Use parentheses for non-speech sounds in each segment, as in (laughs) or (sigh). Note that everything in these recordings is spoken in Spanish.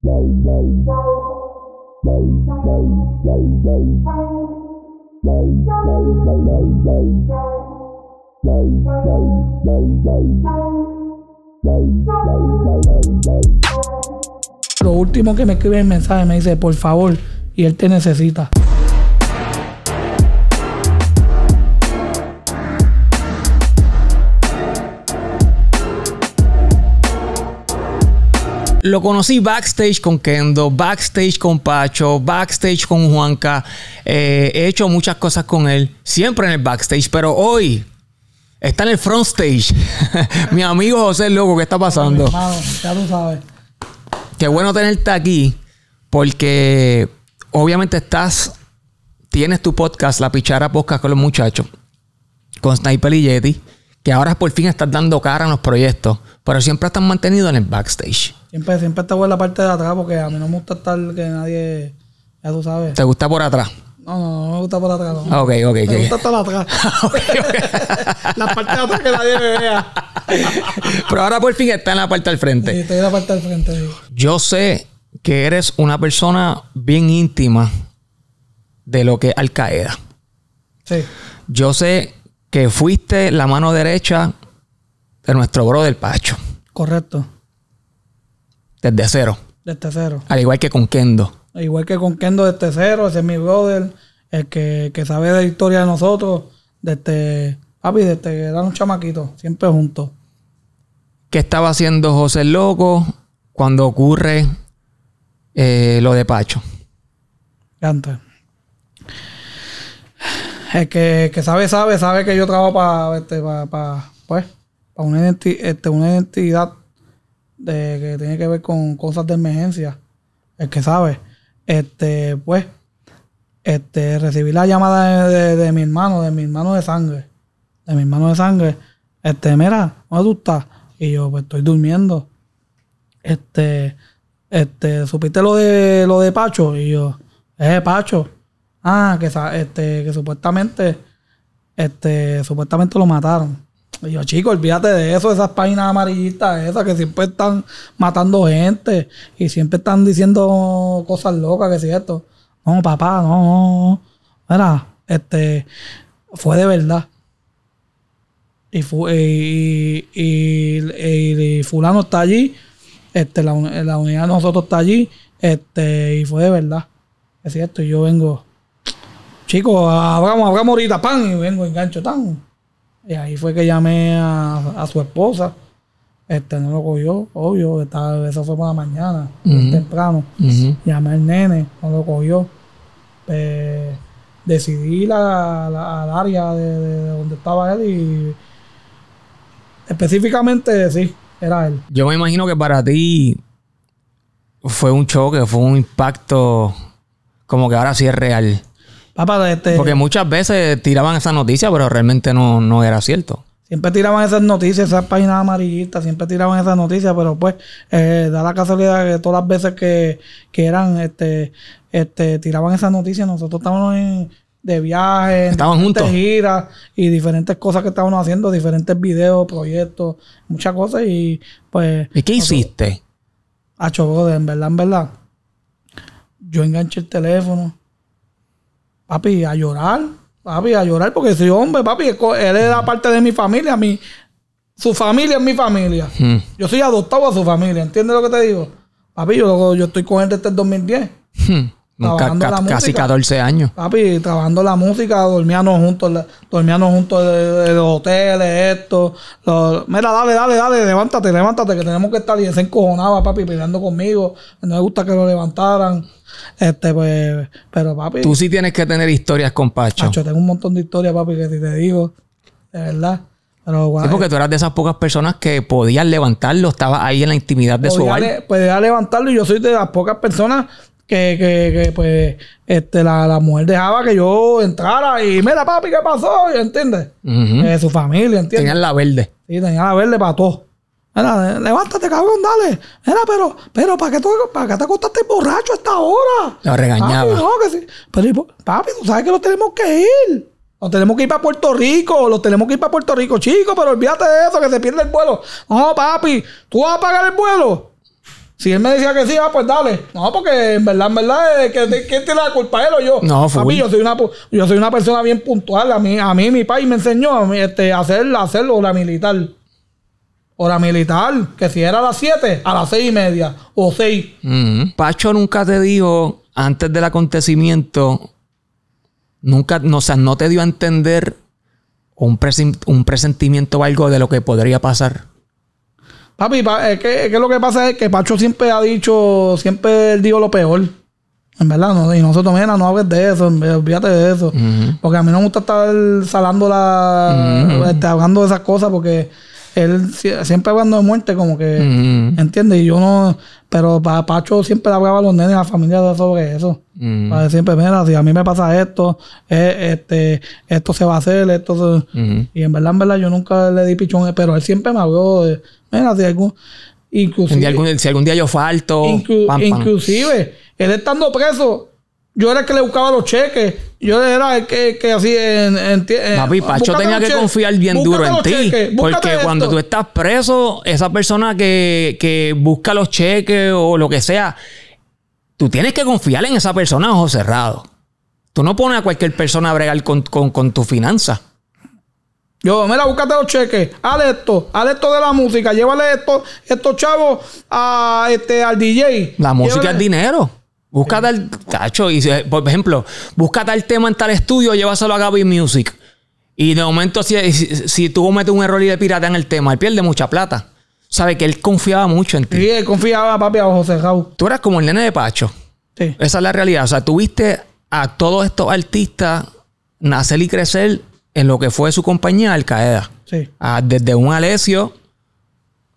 Lo último que me escribe el mensaje me dice, por favor, y él te necesita. lo conocí backstage con Kendo, backstage con Pacho, backstage con Juanca. Eh, he hecho muchas cosas con él, siempre en el backstage, pero hoy está en el front stage. (laughs) Mi amigo José Loco, ¿qué está pasando? Qué bueno tenerte aquí, porque obviamente estás, tienes tu podcast, La Pichara Podcast con los muchachos, con Sniper y Yeti que ahora por fin estás dando cara a los proyectos, pero siempre estás mantenido en el backstage. Siempre, siempre estás en la parte de atrás porque a mí no me gusta estar que nadie, ya tú sabes. ¿Te gusta por atrás? No, no, no me gusta por atrás. No. Ok, ok. Me gusta estar atrás. (laughs) (laughs) la parte de atrás que nadie me vea. (laughs) pero ahora por fin está en la parte del frente. Sí, estoy en la parte del frente. Yo sé que eres una persona bien íntima de lo que es Al Qaeda. Sí. Yo sé que fuiste la mano derecha de nuestro brother Pacho. Correcto. Desde cero. Desde cero. Al igual que con Kendo. Al igual que con Kendo desde cero, ese es mi brother, el que, que sabe de la historia de nosotros, desde, papi, desde que eran un chamaquito, siempre juntos. ¿Qué estaba haciendo José Loco cuando ocurre eh, lo de Pacho? Antes el que, sabe, sabe, sabe que yo trabajo para este, pues, este, una, identidad de, que tiene que ver con cosas de emergencia. El que sabe. Este, pues, este, recibí la llamada de, mi hermano, de mi hermano de sangre. De mi hermano de sangre. Este, mira, ¿dónde tú estás? Y yo, pues estoy durmiendo. Este, este, supiste lo de lo de Pacho. Y yo, eh, Pacho ah, que, este, que supuestamente, este, supuestamente lo mataron. Y yo, chico, olvídate de eso, esas páginas amarillitas, esas que siempre están matando gente y siempre están diciendo cosas locas, que es cierto. No, papá, no, no, Mira, este, fue de verdad. Y, y, fulano está allí, este, la, la unidad de nosotros está allí, este, y fue de verdad. Es cierto, y yo vengo chicos, abramos, ahorita, pan, y vengo, engancho tan. Y ahí fue que llamé a, a su esposa. Este no lo cogió, obvio, esa eso fue por la mañana, temprano. Llamé al nene, no lo cogió. Eh, decidí al área de, donde estaba él y específicamente sí, era él. Yo me imagino que para ti fue un choque, fue un impacto como que ahora sí es real. Este, Porque muchas veces tiraban esa noticia, pero realmente no, era cierto. Siempre tiraban esas noticias, esa páginas amarillitas, siempre tiraban esas noticias, pero pues eh, da la casualidad que todas las veces que, eran, este, este, tiraban esas noticias, nosotros estábamos de viaje, estaban juntos. giras y diferentes cosas que estábamos haciendo, diferentes videos, proyectos, muchas cosas y pues... ¿Y qué hiciste? Hacho, de en verdad, en verdad, yo enganché el teléfono, papi, a llorar, papi, a llorar, porque ese hombre, papi, él era parte de mi familia, mi, su familia es mi familia. Hmm. Yo soy adoptado a su familia, ¿entiendes lo que te digo? Papi, yo, estoy con él desde el 2010. Hmm. Casi 14 años. Papi, trabajando la música, dormíamos juntos, dormíamos juntos en los hoteles, esto. mira, dale, dale, dale, levántate, levántate, que tenemos que estar. Y se encojonaba, papi, peleando conmigo. No me gusta que lo levantaran. Este, pues, pero papi. Tú sí tienes que tener historias con Pacho. Pacho, tengo un montón de historias, papi, que te digo, de verdad. Pero, porque eh, tú eras de esas pocas personas que podías levantarlo, estaba ahí en la intimidad de su hogar. Podías levantarlo y yo soy de las pocas personas que, pues, este, la, la, mujer dejaba que yo entrara y mira, papi, ¿qué pasó? ¿Entiendes? de eh, su familia, ¿entiendes? Tenían la verde. Sí, tenía la verde para todos levántate, cabrón, dale. pero, pero, ¿para qué, tú, para te acostaste borracho a esta hora? Lo regañaba. Papi, no, que sí. papi, tú sabes que nos tenemos que ir. Nos tenemos que ir para Puerto Rico, los tenemos que ir para Puerto Rico, chicos, pero olvídate de eso, que se pierde el vuelo. No, papi, ¿tú vas a pagar el vuelo? Si él me decía que sí, ah, pues dale. No, porque en verdad, en verdad, eh, ¿quién tiene la culpa? ¿Él o yo? No, Papi, yo soy, una, yo soy una persona bien puntual. A mí, a mí mi país me enseñó este, a, este, hacer, hacerlo la militar hora militar, que si era a las 7, a las 6 y media o 6. Pacho nunca te dijo antes del acontecimiento, nunca, no, o sea, no te dio a entender un, presentimiento o algo de lo que podría pasar. Papi, es que, es lo que pasa es que Pacho siempre ha dicho, siempre él dijo lo peor. En verdad, no, y nosotros, mira, no hables de eso, olvídate de eso. Porque a mí no me gusta estar salando la. Este, hablando de esas cosas porque él siempre hablando de muerte, como que, entiende Y yo no, pero para Pacho siempre hablaba a los nenes, a la familia sobre eso. siempre, pues, mira, si a mí me pasa esto, eh, este, esto se va a hacer, esto Y en verdad, en verdad, yo nunca le di pichón, pero él siempre me habló de, mira, si algún... Inclusive, algún, día yo falto, inclusive, él estando preso, yo era el que le buscaba los cheques. Yo era el que, que así en, en, Papi, Pacho tenía que confiar bien duro en ti. Porque cuando tú estás preso, esa persona que, busca los cheques o lo que sea, tú tienes que confiar en esa persona ojo cerrado. Tú no pones a cualquier persona a bregar con, tu finanza. Yo, mira, búscate los cheques, haz esto, haz esto de la música, llévale esto, estos chavos a, este, al DJ. La música es dinero. Busca tal, cacho, y por ejemplo, busca tal tema en tal estudio, llévaselo a Gaby Music. Y de momento, si, si, tú metes un error y pirata en el tema, él pierde mucha plata. Sabe que él confiaba mucho en ti. Sí, confiaba, papi, a José Raúl. Tú eras como el nene de Pacho. Sí. Esa es la realidad. O sea, tuviste a todos estos artistas nacer y crecer en lo que fue su compañía Al Qaeda. Sí. Ah, desde un Alesio,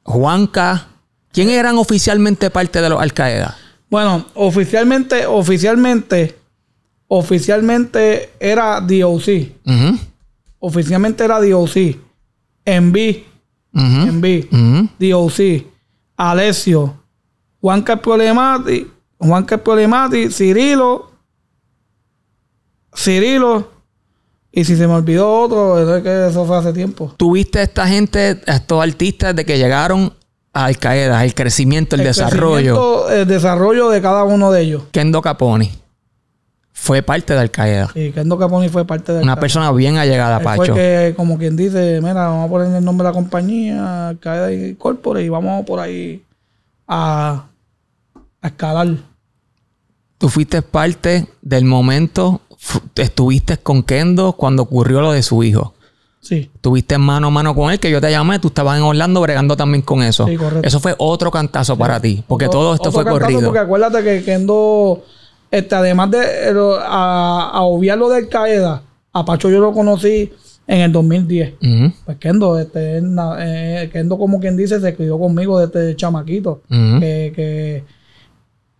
Juanca. ¿Quién eran oficialmente parte de los Al Qaeda? Bueno, oficialmente, oficialmente, oficialmente era DOC. Oficialmente era DOC. Envi, Uh -huh. Alessio, Uh -huh. DOC. Alessio. Juan Problemati. Juan Problemático, Cirilo. Cirilo. Y si se me olvidó otro, eso, es que eso fue hace tiempo. ¿Tuviste esta gente, estos artistas, de que llegaron al Qaeda, el crecimiento, el, desarrollo. el desarrollo de cada uno de ellos. Kendo Caponi fue parte de Al Qaeda. Sí, Kendo Caponi fue parte de Una persona bien allegada Pacho. Porque como quien dice, mira, vamos a poner el nombre de la compañía, Al Qaeda y Corpore, y vamos por ahí a, a escalar. Tú fuiste parte del momento, estuviste con Kendo cuando ocurrió lo de su hijo. Sí. Tuviste mano a mano con él, que yo te llamé, tú estabas en Orlando bregando también con eso. Sí, correcto. Eso fue otro cantazo para ti, porque todo esto fue cantazo corrido. Porque acuérdate que Kendo, este, además de a, a obviar lo de Caeda, a Pacho yo lo conocí en el 2010. Pues Kendo, este, eh, Kendo, como quien dice, se crió conmigo de este chamaquito. que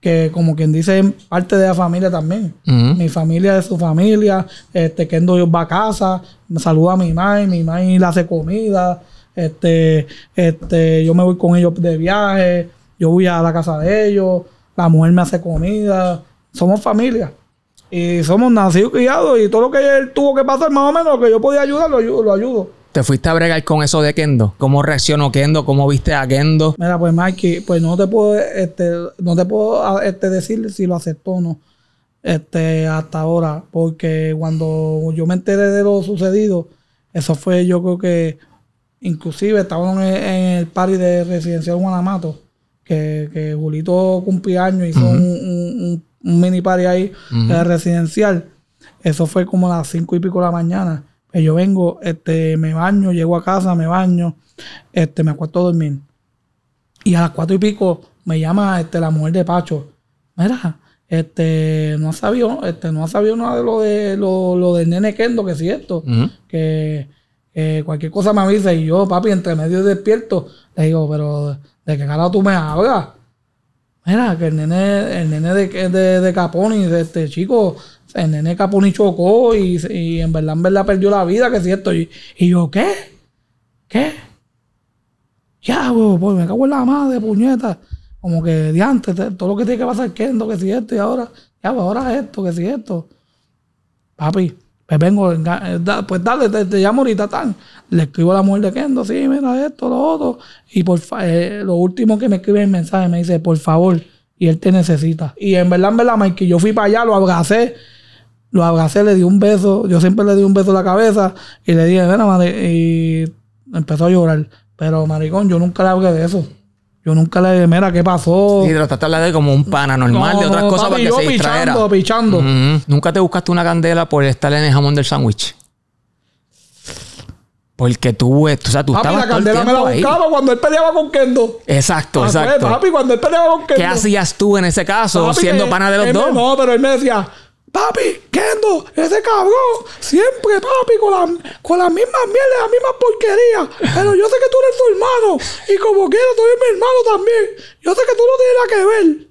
que como quien dice, parte de la familia también. Mi familia es su familia, este, Kendo yo va a casa, me saluda a mi mamá, mi mamá le hace comida, este, este, yo me voy con ellos de viaje, yo voy a la casa de ellos, la mujer me hace comida, somos familia. Y somos nacidos criados y todo lo que él tuvo que pasar, más o menos, que yo podía ayudar, lo, lo ayudo. ¿Te fuiste a bregar con eso de Kendo? ¿Cómo reaccionó Kendo? ¿Cómo viste a Kendo? Mira, pues Mikey, pues no te puedo, este, no te puedo este, decir si lo aceptó o no este, hasta ahora, porque cuando yo me enteré de lo sucedido, eso fue yo creo que inclusive estábamos en, el, party de Residencial Guanamato, que, que Julito cumplió años, hizo un, un, mini party ahí eh, Residencial. Eso fue como a las cinco y pico de la mañana yo vengo, este, me baño, llego a casa, me baño, este, me acuesto a dormir. Y a las cuatro y pico me llama este, la mujer de Pacho. Mira, este, no ha sabido, este, no ha sabido nada de lo de lo, del nene Kendo, que es cierto. Que cualquier cosa me avisa y yo, papi, entre medio despierto, le digo, pero de qué cara tú me hablas. Mira, que el nene, el nene de, de, de este chico, en el nene Capuni chocó y, en verdad, en verdad perdió la vida, que es cierto. Y, yo, ¿qué? ¿Qué? Ya, pues me cago en la madre, puñeta. Como que de antes, todo lo que tiene que pasar Kendo, que si esto, y ahora, ya, ahora esto, que si esto. Papi, pues vengo, eh, pues dale, te, llamo ahorita tan. Le escribo a la mujer de Kendo, sí, mira esto, lo otro. Y por eh, lo último que me escribe el mensaje me dice, por favor, y él te necesita. Y en verdad, en verdad, Mike, yo fui para allá, lo abracé, lo abracé, le di un beso, yo siempre le di un beso en la cabeza y le dije, mira, madre, y empezó a llorar. Pero, maricón, yo nunca le hablé de eso. Yo nunca le dije, mira, ¿qué pasó? Y sí, trataste de hablar como un pana normal, de otras cosas para que yo se yo pichando, pichando. ¿Nunca te buscaste una candela por estar en el jamón del sándwich? Porque tú, eh, o sea, tú papi, estabas la candela todo el me la buscaba cuando él peleaba con Kendo. Exacto, ah, pues, exacto. Papi, cuando él peleaba con Kendo. ¿Qué hacías tú en ese caso, siendo pana de los dos? No, pero él me decía, Papi, Kendo, ese cabrón, siempre, papi, con, la, con las mismas mieles, las mismas porquerías. Pero yo sé que tú eres tu hermano. Y como quiero, tú eres mi hermano también. Yo sé que tú no tienes nada que ver.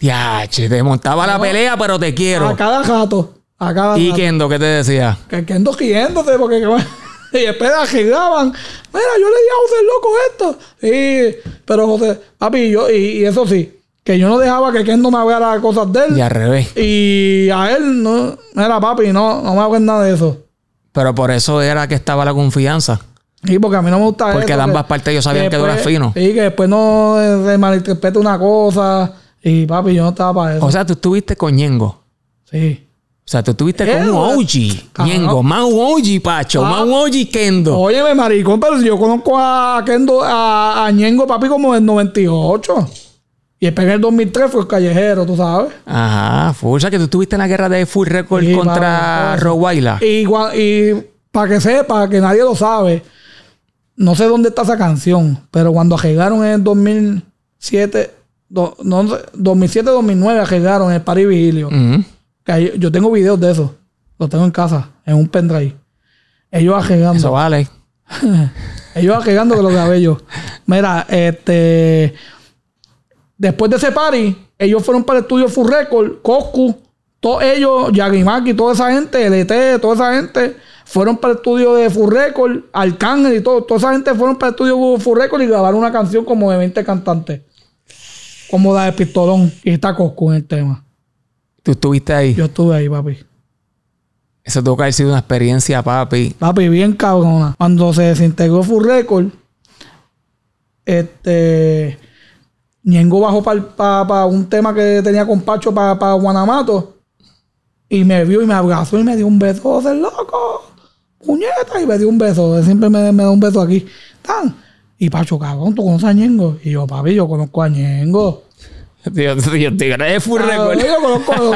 Ya, che, te montaba la pelea, pero te quiero. A cada gato. A cada ¿Y Kendo qué te decía? Que Kendo riéndose, porque... (laughs) y espera, giraban. Mira, yo le dije a José Loco esto. Sí, pero José, papi, yo, y eso sí, que yo no dejaba que Kendo me me las cosas de él. Y al revés. Y a él, no, era papi, no, no me hago nada de eso. Pero por eso era que estaba la confianza. Sí, porque a mí no me gustaba. Porque de ambas partes yo sabía que, era fino. Y que después no se malinterprete una cosa. Y papi, yo no estaba para eso. O sea, tú estuviste con Yengo. Sí. O sea, tú estuviste con un Yengo, más un Pacho. Ah. más un Kendo. Óyeme, maricón, pero si yo conozco a Kendo, a, a Ñengo, papi, como del 98. Y pegué en el 2003 fue el callejero, tú sabes. Ajá, Fue O sea, que tú estuviste en la guerra de Full Record contra Rowaila. Y, y para que sepa, que nadie lo sabe, no sé dónde está esa canción, pero cuando llegaron en el 2007, 2007-2009, llegaron en el París Vigilio. yo, tengo videos de eso. lo tengo en casa, en un pendrive. Ellos agregando Eso vale. (laughs) Ellos agregando que lo grabé yo. Mira, este. Después de ese party, ellos fueron para el estudio Full Record, Coscu, todos ellos, Yagimaki, toda esa gente, LT, toda esa gente, fueron para el estudio de Full Record, Arcángel y todo, toda esa gente fueron para el estudio Full Record y grabaron una canción como de 20 cantantes. Como la de Pistolón. Y está Coscu en el tema. ¿Tú estuviste ahí? Yo estuve ahí, papi. Eso tuvo que haber sido una experiencia, papi. Papi, bien cabrona. Cuando se desintegró Full Record, este, Ñengo bajó para un tema que tenía con Pacho para Guanamato. Y me vio y me abrazó y me dio un beso de loco. Cuñeta. y me dio un beso. siempre me, da un beso aquí. Y Pacho, cabrón, tú conoces a Ñengo. Y yo, papi, yo conozco a Ñengo. Dios, Dios, Yo conozco, yo no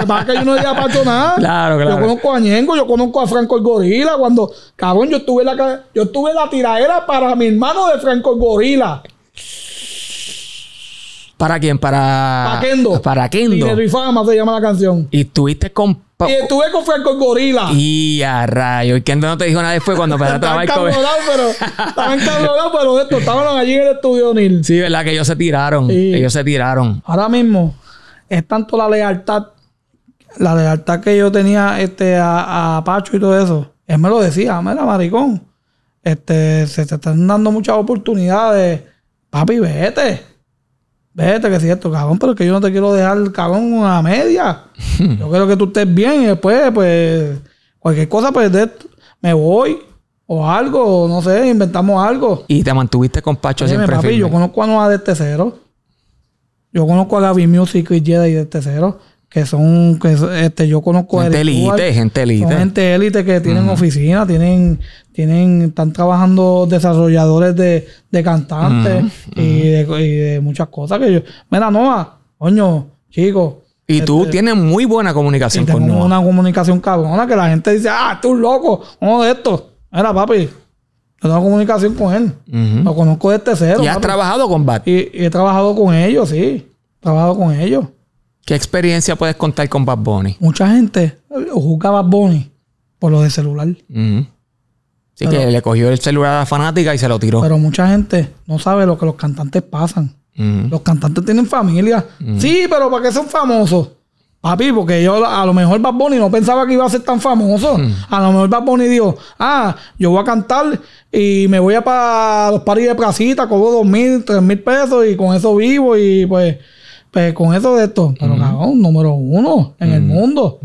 a Pacho nada. Claro, (laughs) claro. Yo conozco a Ñengo, yo conozco a Franco el Gorila. Cuando, cabrón, yo tuve la, la tiradera para mi hermano de Franco el Gorila. ¿Para quién? Para. Para Kendo. Para Kendo. Dinero y fama se llama la canción. Y estuviste con. Y estuve con Franco Gorila. Y a rayo. Y Kendo no te dijo nada después cuando empezaste a trabajar con pero. Estaban cabronados, pero esto, estaban allí en el estudio, Nil. Sí, verdad que ellos se tiraron. Ellos se tiraron. Ahora mismo es tanto la lealtad. La lealtad que yo tenía este, a, a Pacho y todo eso. Él me lo decía, era maricón. Este, se te están dando muchas oportunidades. Papi, vete Vete, que si esto, cabrón, pero que yo no te quiero dejar, cabrón, a media. (laughs) Yo quiero que tú estés bien y después, pues, cualquier cosa, pues, me voy o algo, no sé, inventamos algo. Y te mantuviste con Pacho siempre. yo conozco a Noah desde cero. Yo conozco a Gaby Music y Jedi desde cero que son, que este, yo conozco gente élite, gente élite. Gente élite que tienen oficinas oficina, tienen, tienen, están trabajando desarrolladores de, de cantantes y, de, muchas cosas que yo. Mira, Noah, coño, chicos. Y este, tú tienes muy buena comunicación con Noah. Una comunicación cabrona que la gente dice, ah, tú loco, uno de estos. Mira, papi, yo tengo comunicación con él. Lo conozco desde cero. ¿Y has trabajado con Bat? y, he trabajado con ellos, sí. He trabajado con ellos. ¿Qué experiencia puedes contar con Bad Bunny? Mucha gente eh, juzga a Bad Bunny por lo de celular. Así que le cogió el celular a la fanática y se lo tiró. Pero mucha gente no sabe lo que los cantantes pasan. Los cantantes tienen familia. Sí, pero ¿para qué son famosos? Papi, porque yo a lo mejor Bad Bunny no pensaba que iba a ser tan famoso. A lo mejor Bad Bunny dijo, ah, yo voy a cantar y me voy a para los paris de placita, cobro dos mil, tres mil pesos y con eso vivo y pues pues con eso de esto, pero cagón, número uno en el mundo.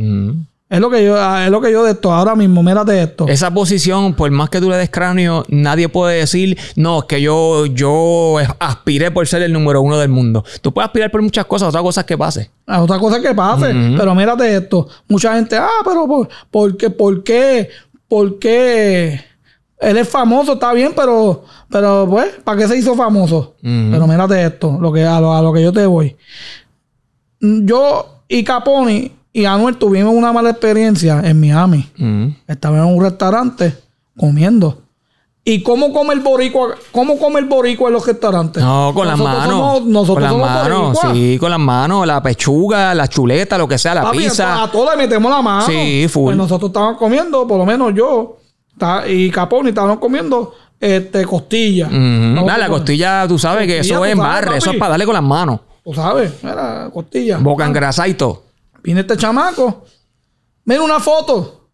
Es lo que yo, ah, es lo que yo de esto ahora mismo, mírate esto. Esa posición, por más que tú le des cráneo, nadie puede decir, no, que yo, yo aspiré por ser el número uno del mundo. Tú puedes aspirar por muchas cosas, otras cosas que pase. A ah, otra cosa que pase, pero mírate esto. Mucha gente, ah, pero ¿por, por qué? ¿Por qué? ¿Por qué? él es famoso, está bien, pero, pero pues, ¿para qué se hizo famoso? Pero mírate esto, lo que, a, lo, que yo te voy. Yo y Caponi y Anuel tuvimos una mala experiencia en Miami. Estábamos en un restaurante comiendo. ¿Y cómo come el boricua? ¿Cómo come el boricua en los restaurantes? No, con las manos. nosotros con las manos, sí, con las manos, la pechuga, la chuleta, lo que sea, la pizza. A todos le metemos la mano. Sí, full. Pues nosotros estábamos comiendo, por lo menos yo y Caponi estaban comiendo este, costilla. la costilla, tú sabes que eso es eso es para darle con las manos. Tú sabes, era costilla. Boca engrasaito Viene este chamaco, mira una foto.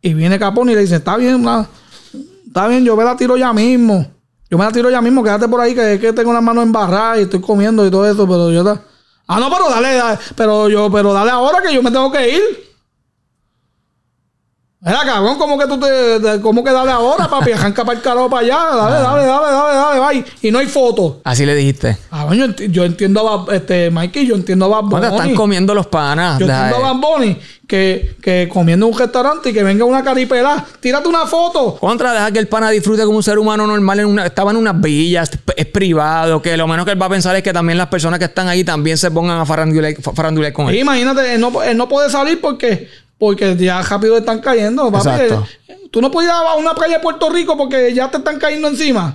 Y viene Caponi y le dice, está bien, está bien, yo me la tiro ya mismo. Yo me la tiro ya mismo, quédate por ahí, que es que tengo las manos embarradas y estoy comiendo y todo eso, pero yo... Ah, no, pero dale, dale pero yo, pero dale ahora que yo me tengo que ir. Era cabrón, ¿cómo que tú te, cómo que dale ahora, papi? Arranca para el carajo para allá, dale, ah. dale, dale, dale, dale, bye. Y no hay foto. Así le dijiste. Ah, yo, yo entiendo a este, Mikey, yo entiendo a Bamboni. están comiendo los panas? Yo entiendo a Bamboni que, que comiendo en un restaurante y que venga una caripera, tírate una foto. Contra, deja que el pana disfrute como un ser humano normal. En una, estaba en unas villas, es privado, que lo menos que él va a pensar es que también las personas que están ahí también se pongan a farandulear, con él. imagínate, no, él no puede salir porque porque ya rápido están cayendo, papi. Exacto. Eh, tú no podías ir a una playa de Puerto Rico porque ya te están cayendo encima.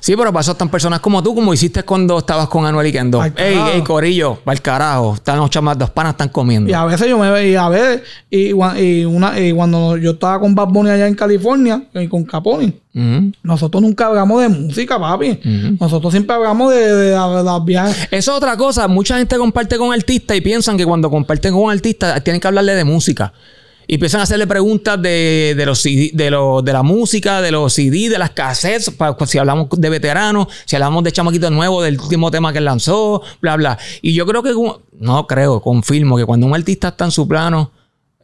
Sí, pero pasó tan personas como tú, como hiciste cuando estabas con Anuel y Kendo. Ey, ey, corillo, para el carajo. Están los chamas, dos panas están comiendo. Y a veces yo me veía, a veces, y, una, y cuando yo estaba con Bad Bunny allá en California, y con Capone, nosotros nunca hablamos de música, papi. Nosotros siempre hablamos de, las viajes. Eso es otra cosa. Mucha gente comparte con artistas y piensan que cuando comparten con un artista tienen que hablarle de música. Y empiezan a hacerle preguntas de, los de, de la música, de los CD, de las cassettes, pues, si hablamos de veteranos, si hablamos de chamaquitos Nuevo, del último tema que lanzó, bla, bla. Y yo creo que, no creo, confirmo que cuando un artista está en su plano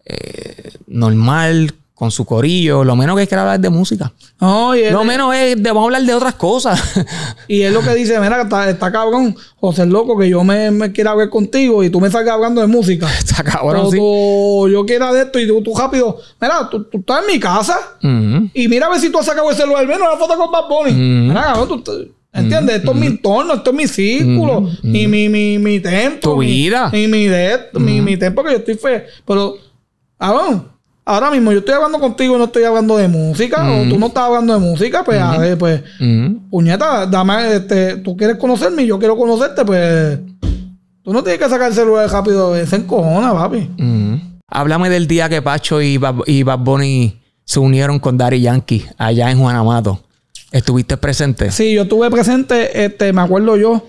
eh, normal, con su corillo. Lo menos que es que hablar de música. lo menos es de, vamos a hablar de otras cosas. (laughs) y es lo que dice, mira, está, está cabrón, José Loco, que yo me, me quiera hablar contigo y tú me salgas hablando de música. (laughs) Está cabrón, Pero yo quiera de esto y tú, tú rápido, mira, tú, tú, estás en mi casa y mira a ver si tú has sacado el celular, menos la foto con Bad Bunny. Mira, cabrón, tú... ¿Entiendes? Esto es mi entorno, esto es mi círculo, mm mi, mi, mi tempo. Tu vida. Y mi, mi, mi, mi tempo que yo estoy fe. Pero, vamos? Ahora mismo yo estoy hablando contigo y no estoy hablando de música, o tú mm. no estás hablando de música, pues, mm. pues mm. puñeta, dame, este, tú quieres conocerme y yo quiero conocerte, pues, tú no tienes que sacar el celular rápido, se encojona, papi. Háblame del día que Pacho y Bad, y Bunny se unieron con Daddy Yankee allá en Juan Amato. ¿Estuviste presente? Sí, yo estuve presente, este, me acuerdo yo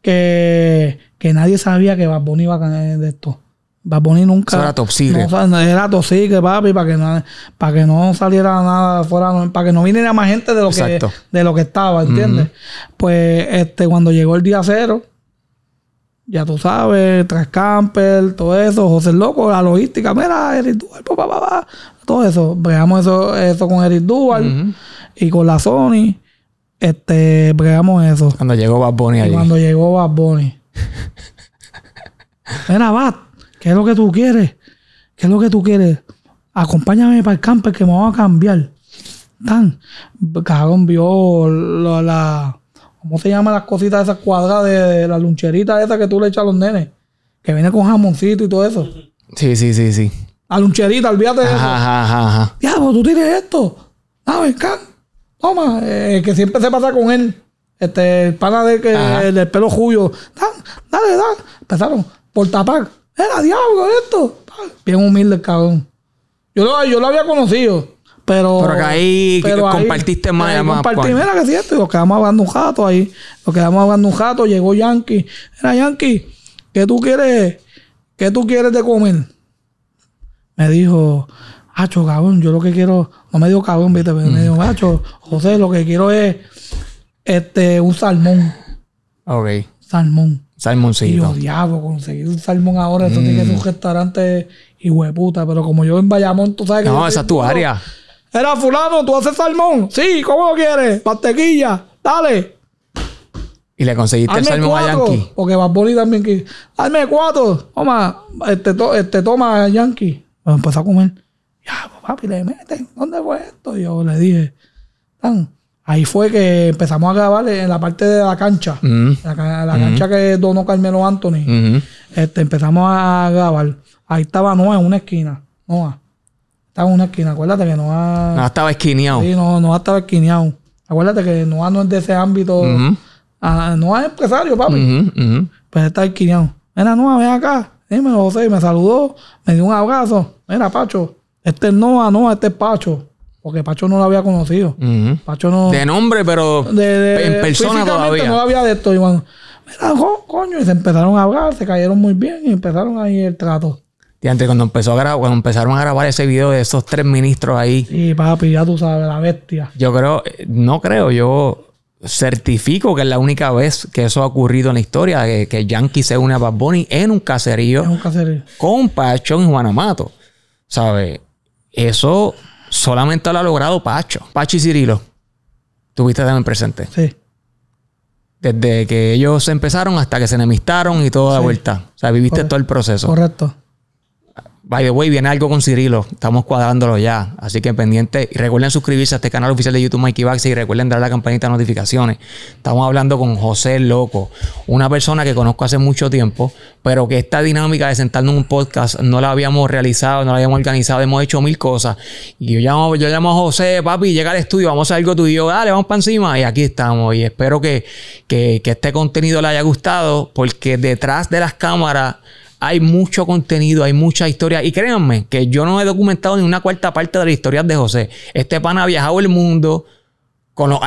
que, que nadie sabía que Bad Bunny iba a ganar de esto. Bad nunca. era toxique. era papi, para que no, para que no saliera nada fuera, para que no viniera más gente de lo que de lo que estaba, ¿entiendes? Pues este, cuando llegó el día cero, ya tú sabes, tras Camper, todo eso, José Loco, la logística, mira, Eric Dual, papá, todo eso. veamos eso, eso con Eric Duval y con la Sony. Este, veamos eso. Cuando llegó Bad Bunny allí. Cuando llegó Bad Bunny. mira, (laughs) va ¿Qué es lo que tú quieres? ¿Qué es lo que tú quieres? Acompáñame para el camper que me voy a cambiar. Tan. Cagón vio la, ¿Cómo se llaman las cositas esas cuadradas de, la luncherita esa que tú le echas a los nenes? Que viene con jamoncito y todo eso. Sí, sí, sí, sí. La luncherita, olvídate de eso. Ajá, ajá, Diablo, tú tienes esto. Dame, ah, can. Toma. Eh, que siempre se pasa con él. Este, el pana de que, el, pelo julio. Dan, dale, dan. Empezaron por tapar. Era diablo esto. Bien humilde, cabrón. Yo lo, yo lo había conocido. Pero, pero que ahí compartiste más. Ahí compartí, mira que siento quedamos hablando un jato ahí. Lo quedamos hablando un rato. Llegó Yankee. era Yankee, ¿qué tú quieres? ¿Qué tú quieres de comer? Me dijo, Hacho, cabrón, yo lo que quiero. No me dijo cabrón, viste, me dijo, Hacho, José, lo que quiero es este un salmón. Ok. Salmón. Salmoncito. Y yo odiaba conseguir un salmón ahora. Esto tiene que mm. ser un restaurante y hueputa. Pero como yo en Bayamón, tú sabes que. No, esa es tu área. Era fulano, tú haces salmón. Sí, ¿cómo lo quieres? Patequilla. dale. Y le conseguiste el salmón a Yankee. Porque va también que. Dame cuatro. Toma, este, to, este toma Yankee. Me empezó a comer. Ya, papi, le meten. ¿Dónde fue esto? Y yo le dije, tan Ahí fue que empezamos a grabar en la parte de la cancha, la, cancha que donó Carmelo Anthony. este, empezamos a grabar. Ahí estaba Noah en una esquina. Noah. Estaba en una esquina. Acuérdate que Noah. Noah estaba esquineado. Sí, no, Noah estaba esquineado. Acuérdate que Noah no es de ese ámbito. Ah, Noah es empresario, papi. pero pues está esquineado. Mira, Noah, ven acá. dime José. me saludó, me dio un abrazo. Mira, Pacho. Este es Noah, Noah, este es Pacho. Porque Pacho no lo había conocido. Pacho De nombre, pero en persona todavía. No había de esto. Y mira, coño. Y se empezaron a hablar, se cayeron muy bien y empezaron ahí el trato. Y antes, cuando, empezó a grabar, empezaron a grabar ese video de esos tres ministros ahí. Sí, papi, ya tú sabes, la bestia. Yo creo, no creo, yo certifico que es la única vez que eso ha ocurrido en la historia, que, Yankee se une a Bad Bunny en un caserío. En un caserío. Con Pacho y Juanamato. ¿Sabes? Eso solamente lo ha logrado Pacho. Pacho y Cirilo. Tuviste también presente. Sí. Desde que ellos empezaron hasta que se enemistaron y todo da vuelta. O sea, viviste todo el proceso. Correcto. By the way, viene algo con Cirilo. Estamos cuadrándolo ya. Así que pendiente. Y recuerden suscribirse a este canal oficial de YouTube Mikey Vax y recuerden dar la campanita de notificaciones. Estamos hablando con José Loco, una persona que conozco hace mucho tiempo, pero que esta dinámica de sentarnos en un podcast no la habíamos realizado, no la habíamos organizado, hemos hecho mil cosas. Y yo llamo, yo llamo a José, papi, llega al estudio, vamos a hacer algo tuyo, dale, vamos para encima. Y aquí estamos. Y espero que, que este contenido le haya gustado, porque detrás de las cámaras hay mucho contenido, hay mucha historia. Y créanme que yo no he documentado ni una cuarta parte de la historia de José. Este pan ha viajado el mundo con los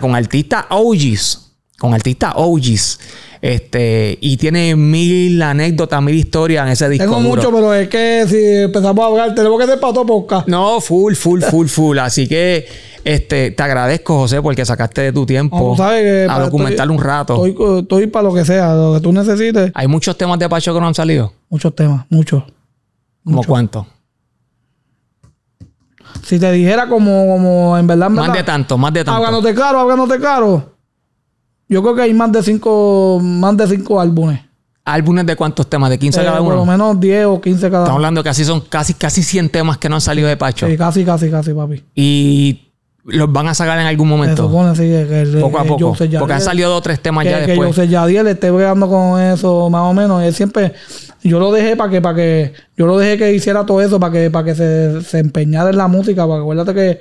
con artistas OGs con artista OGs. Este, y tiene mil anécdotas, mil historias en ese disco. Tengo mucho, pero es que si empezamos a hablar, tenemos que hacer por poca. No, full, full, full, full. Así que este, te agradezco, José, porque sacaste de tu tiempo a documentar un rato. Estoy, para lo que sea, lo que tú necesites. Hay muchos temas de Pacho que no han salido. Muchos temas, muchos. ¿Cómo cuántos? Si te dijera como, como en verdad, Más de tanto, más de tanto. Háganos de caro, háganos de caro. Yo creo que hay más de cinco, más de cinco álbumes. ¿Álbumes de cuántos temas? ¿De 15 eh, cada uno? Por lo menos 10 o 15 cada uno. Estamos hablando que así son casi, casi 100 temas que no han salido de Pacho. Sí, casi, casi, casi, papi. Y los van a sacar en algún momento. poco a poco. porque han salido dos o tres temas ya después. Que José Yadiel esté bregando con eso, más o menos. Él siempre, yo lo dejé para que, para que, yo lo dejé que hiciera todo eso, para que, para que se, empeñara en la música. Porque acuérdate que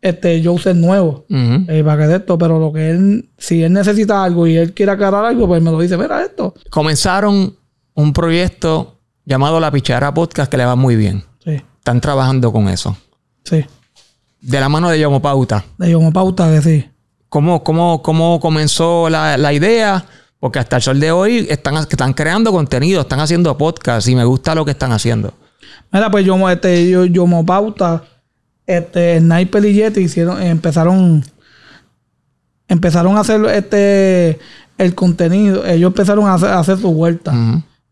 este Joseph nuevo, para que de esto, pero lo que él, si él necesita algo y él quiere aclarar algo, pues me lo dice, mira esto. Comenzaron un proyecto llamado La Pichara Podcast que le va muy bien. Sí. Están trabajando con eso. Sí. De la mano de Yomopauta. De Yomopauta, que sí. ¿Cómo, cómo, comenzó la, idea? Porque hasta el sol de hoy están, están creando contenido, están haciendo podcast y me gusta lo que están haciendo. Mira, pues yo, este, yo, Pauta este, Sniper y Jet hicieron, empezaron, empezaron a hacer este, el contenido. Ellos empezaron a hacer, su vuelta.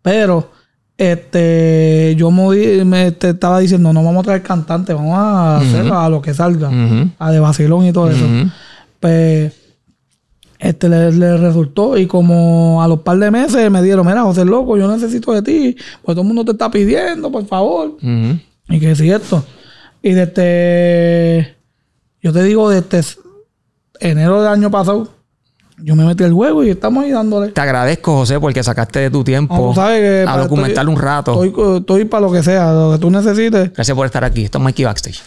Pero este, yo me, este, estaba diciendo, no vamos a traer cantantes vamos a hacer a lo que salga, a de vacilón y todo eso. Pues este le, resultó y como a los par de meses me dieron, mira José Loco, yo necesito de ti, pues todo el mundo te está pidiendo, por favor. Y que si esto. Y desde, yo te digo, desde enero del año pasado, yo me metí el juego y estamos ahí dándole. Te agradezco, José, porque sacaste de tu tiempo a documentar un rato. Estoy, estoy, para lo que sea, lo que tú necesites. Gracias por estar aquí. Esto es Mikey Backstage.